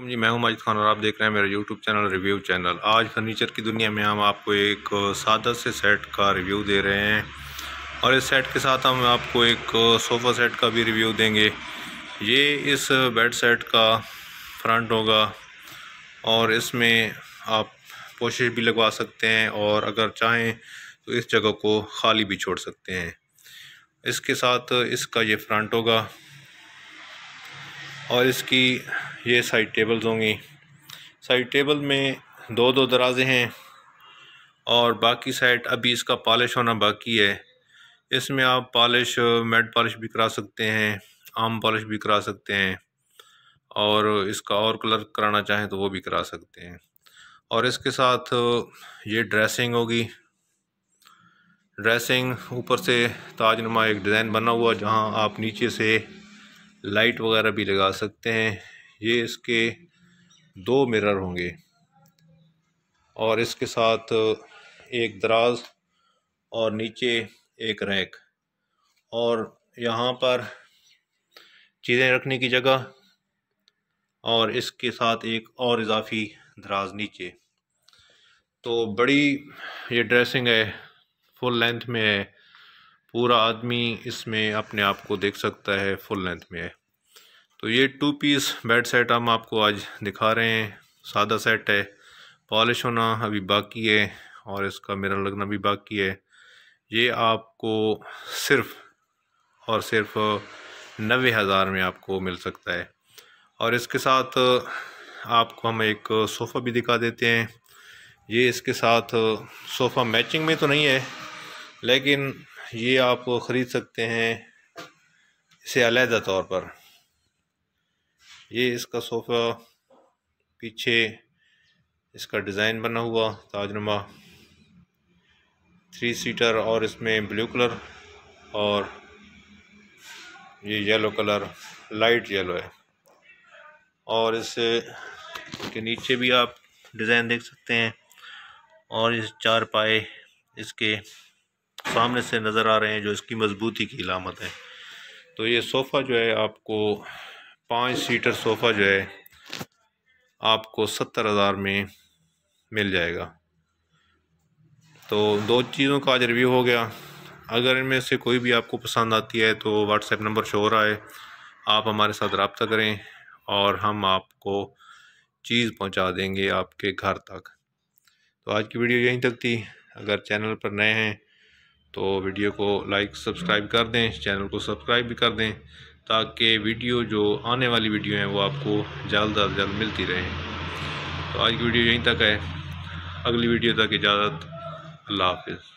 जी मैं हूं माजिद खान और आप देख रहे हैं मेरा यूट्यूब चैनल रिव्यू चैनल आज फर्नीचर की दुनिया में हम आपको एक सादा से सेट का रिव्यू दे रहे हैं और इस सेट के साथ हम आपको एक सोफ़ा सेट का भी रिव्यू देंगे ये इस बेड सेट का फ्रंट होगा और इसमें आप पोशिश भी लगवा सकते हैं और अगर चाहें तो इस जगह को खाली भी छोड़ सकते हैं इसके साथ इसका ये फ्रंट होगा और इसकी ये साइड टेबल्स होंगी साइड टेबल में दो दो दराजे हैं और बाकी साइड अभी इसका पॉलिश होना बाकी है इसमें आप पॉलिश मेड पॉलिश भी करा सकते हैं आम पॉलिश भी करा सकते हैं और इसका और कलर कराना चाहें तो वो भी करा सकते हैं और इसके साथ ये ड्रेसिंग होगी ड्रेसिंग ऊपर से ताजनुमा एक डिज़ाइन बना हुआ जहां आप नीचे से लाइट वगैरह भी लगा सकते हैं ये इसके दो मिरर होंगे और इसके साथ एक दराज और नीचे एक रैक और यहाँ पर चीज़ें रखने की जगह और इसके साथ एक और इजाफी दराज नीचे तो बड़ी ये ड्रेसिंग है फुल लेंथ में है पूरा आदमी इसमें अपने आप को देख सकता है फुल लेंथ में है तो ये टू पीस बेड सेट हम आपको आज दिखा रहे हैं सादा सेट है पॉलिश होना अभी बाकी है और इसका मिरर लगना भी बाकी है ये आपको सिर्फ और सिर्फ नबे हज़ार में आपको मिल सकता है और इसके साथ आपको हम एक सोफ़ा भी दिखा देते हैं ये इसके साथ सोफ़ा मैचिंग में तो नहीं है लेकिन ये आप ख़रीद सकते हैं इसे अलहदा तौर पर ये इसका सोफ़ा पीछे इसका डिज़ाइन बना हुआ ताजनुमा थ्री सीटर और इसमें ब्लू कलर और ये येलो कलर लाइट येलो है और इस के नीचे भी आप डिज़ाइन देख सकते हैं और इस चार पाए इसके सामने से नज़र आ रहे हैं जो इसकी मजबूती की इलामत है तो ये सोफ़ा जो है आपको पाँच सीटर सोफ़ा जो है आपको सत्तर हज़ार में मिल जाएगा तो दो चीज़ों का आज रिव्यू हो गया अगर इनमें से कोई भी आपको पसंद आती है तो व्हाट्सएप नंबर शो रहा है आप हमारे साथ रबता करें और हम आपको चीज़ पहुंचा देंगे आपके घर तक तो आज की वीडियो यहीं तक थी अगर चैनल पर नए हैं तो वीडियो को लाइक सब्सक्राइब कर दें चैनल को सब्सक्राइब भी कर दें ताकि वीडियो जो आने वाली वीडियो हैं वो आपको जल्द अज जल्द मिलती रहे तो आज की वीडियो यहीं तक है अगली वीडियो तक इजाज़त अल्लाह हाफिज़